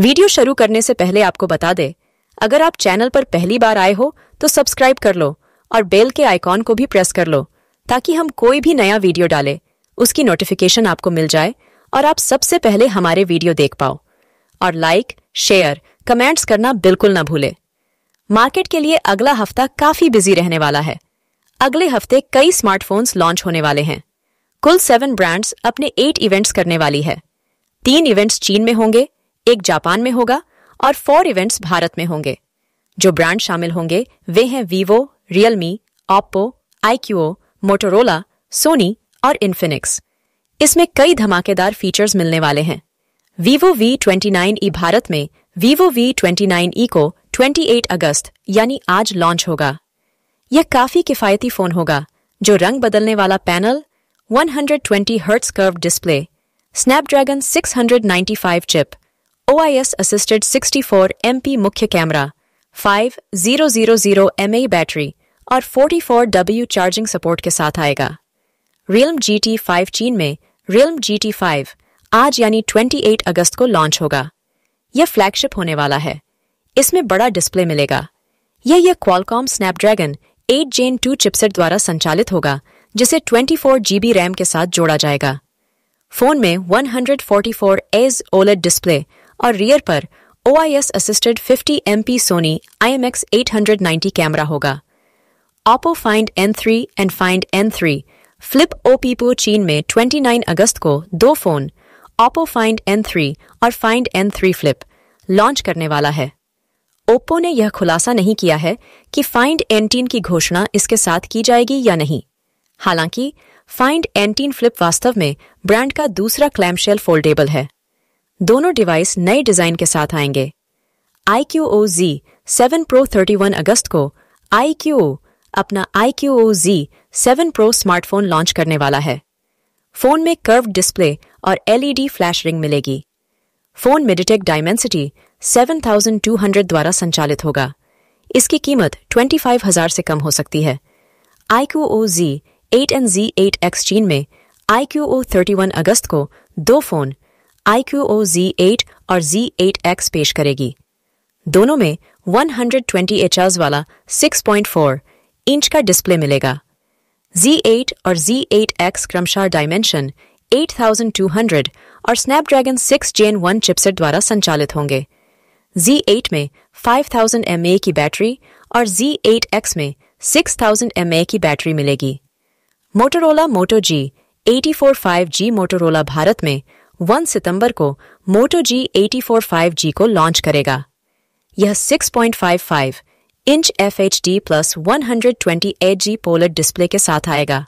video शुरू करने से पहले आपको बता दे अगर आप चैनल पर पहली बार आए हो तो सब्सक्राइब कर लो और बेल के आइकॉन को भी प्रेस कर लो ताकि हम कोई भी नया वीडियो डाले उसकी नोटिफिकेशन आपको मिल जाए और आप सबसे पहले हमारे वीडियो देख पाओ और लाइक शेयर कमेंट्स करना बिल्कुल ना भूले मार्केट के लिए अगला हफ्ता काफी बिजी रहने वाला है अगले हफ्ते कई स्मार्टफोन्स लॉन्च होने वाले हैं कुल सेवन ब्रांड्स अपने एट इवेंट्स करने वाली है तीन इवेंट्स चीन में होंगे एक जापान में होगा और फोर इवेंट्स भारत में होंगे जो ब्रांड शामिल होंगे वे हैं Vivo Realme Oppo iQOO Motorola Sony और इन्फिनिक्स इसमें कई धमाकेदार फीचर्स मिलने वाले हैं Vivo V twenty nine E भारत में Vivo V twenty nine E को 28 अगस्त यानी आज लॉन्च होगा यह काफी किफायती फोन होगा जो रंग बदलने वाला panel 120 hertz curve display Snapdragon 695 chip OIS assisted 64 MP मुख्य कैमरा 5000 mAh बैटरी और 44W चार्जिंग सपोर्ट के साथ आएगा रियलम GT5 चीन में रियलम GT5 आज यानी 28 अगस्त को लॉन्च होगा यह फ्लैगशिप होने वाला है इसमें बड़ा डिस्प्ले मिलेगा यह यह क्वालकॉम स्नैपड्रैगन 8 जेन 2 चिपसेट द्वारा संचालित होगा जिसे 24GB जीबी रैम के साथ जोड़ा जाएगा फोन में 144 एज ओलेड डिस्प्ले और रियर पर O I S assisted fifty M P Sony I M X eight hundred ninety camera होगा Oppo Find N three and Find N three Flip Oppo चीन में 29 अगस्त को दो phone Oppo Find N three और Find N three Flip launch करने वाला है ओप्पो ने यह खुलासा नहीं किया है कि फाइंड एनटीन की घोषणा इसके साथ की जाएगी या नहीं हालांकि फाइंड एनटीन फ्लिप वास्तव में ब्रांड का दूसरा क्लैमशेल फोल्डेबल है दोनों डिवाइस नए डिजाइन के साथ आएंगे I Q O G seven Pro thirty one अगस्त को आई क्यू ओ अपना I Q O G seven Pro smartphone launch करने वाला है फोन में कर्व डिस्प्ले और एलईडी फ्लैश रिंग मिलेगी फोन मेडिटेक डायमेंसिटी 7200 द्वारा संचालित होगा इसकी कीमत 25,000 से कम हो सकती है I Q O G eight and G eight X चीन में I Q O thirty one अगस्त को दो phone I Q O G eight और जी एट एक्स पेश करेगी दोनों में one hundred twenty H S वाला सिक्स पॉइंट फोर इंच का डिस्प्ले मिलेगा जी एट और जी एट एक्स क्रमशार dimension eight thousand two hundred और Snapdragon six Gen one chipset द्वारा संचालित होंगे जी एट में फाइव थाउजेंड एम ए की बैटरी और जी एट एक्स में सिक्स थाउजेंड एम ए की बैटरी मिलेगी Motorola Moto G eighty four five G Motorola भारत में 1 सितंबर को Moto G eighty four five G को लॉन्च करेगा यह 6.55 inch F H D plus one hundred twenty eight G polar display के साथ आएगा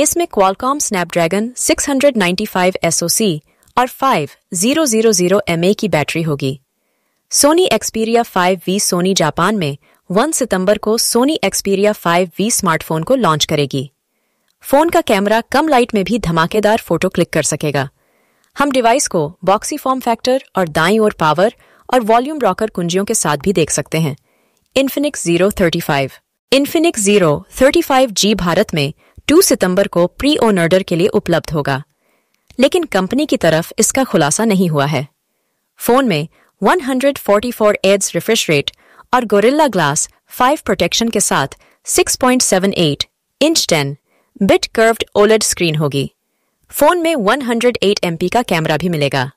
इसमें क्वालकॉम स्नैपड्रैगन 695 एसओसी और 5000 ए की बैटरी होगी Sony Xperia V Sony Japan में 1 सितंबर को सोनी एक्सपीरिया वी स्मार्टफोन को लॉन्च करेगी फोन का कैमरा कम लाइट में भी धमाकेदार फोटो क्लिक कर सकेगा हम डिवाइस को बॉक्सी फॉर्म फैक्टर और दाई और पावर और वॉल्यूम ब्रॉकर कुंजियों के साथ भी देख सकते हैं Infinix zero thirty five Infinix zero thirty five G भारत में 2 सितंबर को प्री ओनर्डर के लिए उपलब्ध होगा लेकिन कंपनी की तरफ इसका खुलासा नहीं हुआ है फोन में 144 एड्स रिफ्रेश रेट और गोरिल्ला ग्लास 5 प्रोटेक्शन के साथ 6.78 inch 10 bit curved OLED screen होगी फोन में 108 एमपी का कैमरा भी मिलेगा